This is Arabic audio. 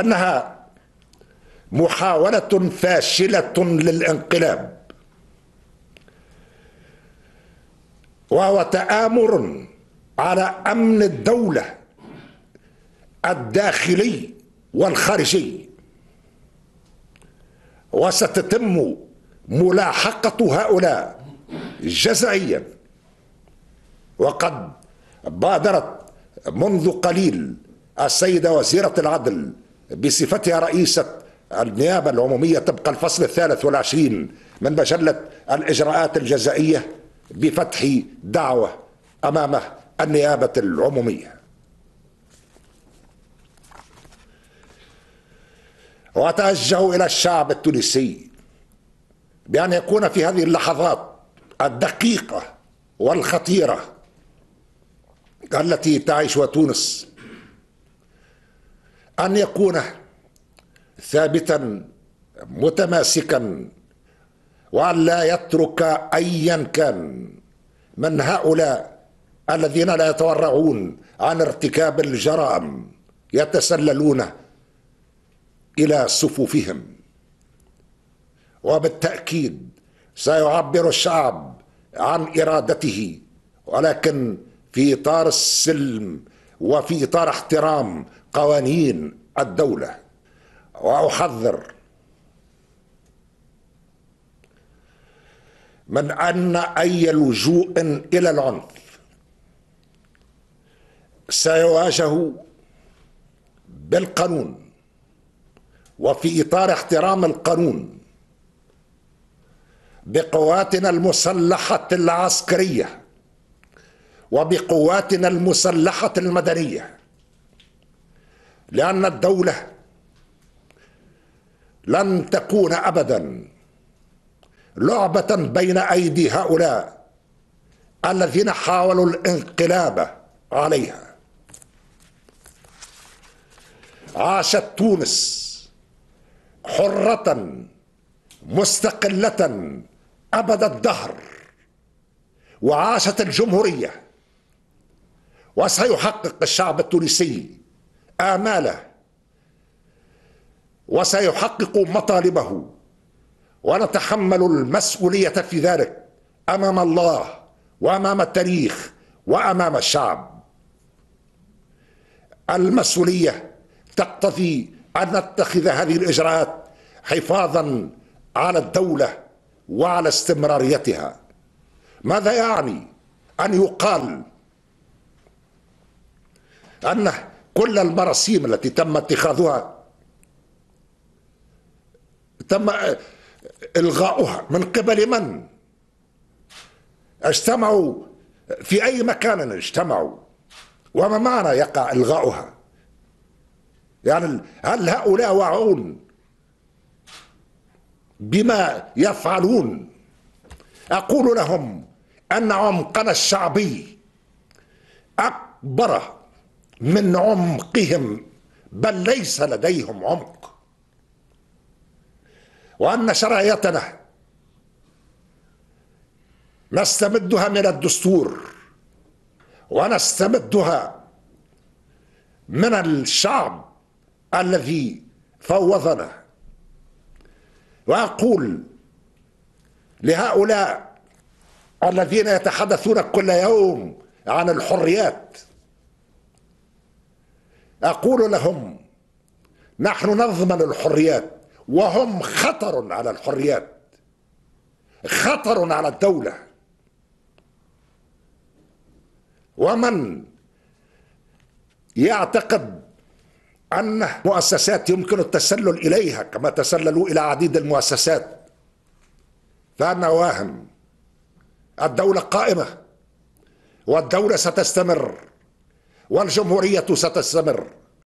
أنها محاولة فاشلة للانقلاب وهو تآمر على أمن الدولة الداخلي والخارجي وستتم ملاحقة هؤلاء جزائيا وقد بادرت منذ قليل السيدة وزيرة العدل بصفتها رئيسة النيابة العمومية طبق الفصل الثالث والعشرين من مجلة الإجراءات الجزائية بفتح دعوة أمام النيابة العمومية وأتوجه إلى الشعب التونسي بأن يكون في هذه اللحظات الدقيقة والخطيرة التي تعيشها تونس أن يكون ثابتا متماسكا وأن لا يترك أيا كان من هؤلاء الذين لا يتورعون عن ارتكاب الجرائم يتسللون إلى صفوفهم وبالتأكيد سيعبر الشعب عن إرادته ولكن في إطار السلم وفي إطار احترام قوانين الدولة وأحذر من أن أي لجوء إلى العنف سيواجه بالقانون وفي إطار احترام القانون بقواتنا المسلحة العسكرية وبقواتنا المسلحة المدنية لأن الدولة لن تكون أبدا لعبة بين أيدي هؤلاء الذين حاولوا الانقلاب عليها عاشت تونس حرة مستقلة أبد الدهر وعاشت الجمهورية وسيحقق الشعب التونسي آماله وسيحقق مطالبه ونتحمل المسؤولية في ذلك أمام الله وأمام التاريخ وأمام الشعب المسؤولية تقتضي أن نتخذ هذه الإجراءات حفاظا على الدولة وعلى استمراريتها ماذا يعني أن يقال أنه كل المراسيم التي تم اتخاذها تم الغاؤها من قبل من اجتمعوا في اي مكان اجتمعوا وما معنى يقع الغاؤها يعني هل هؤلاء واعون بما يفعلون اقول لهم ان عمقنا الشعبي اكبر من عمقهم بل ليس لديهم عمق وأن شرعيتنا نستمدها من الدستور ونستمدها من الشعب الذي فوضنا وأقول لهؤلاء الذين يتحدثون كل يوم عن الحريات أقول لهم نحن نضمن الحريات وهم خطر على الحريات خطر على الدولة ومن يعتقد أن مؤسسات يمكن التسلل إليها كما تسللوا إلى عديد المؤسسات فأنا واهم الدولة قائمة والدولة ستستمر والجمهورية ستستمر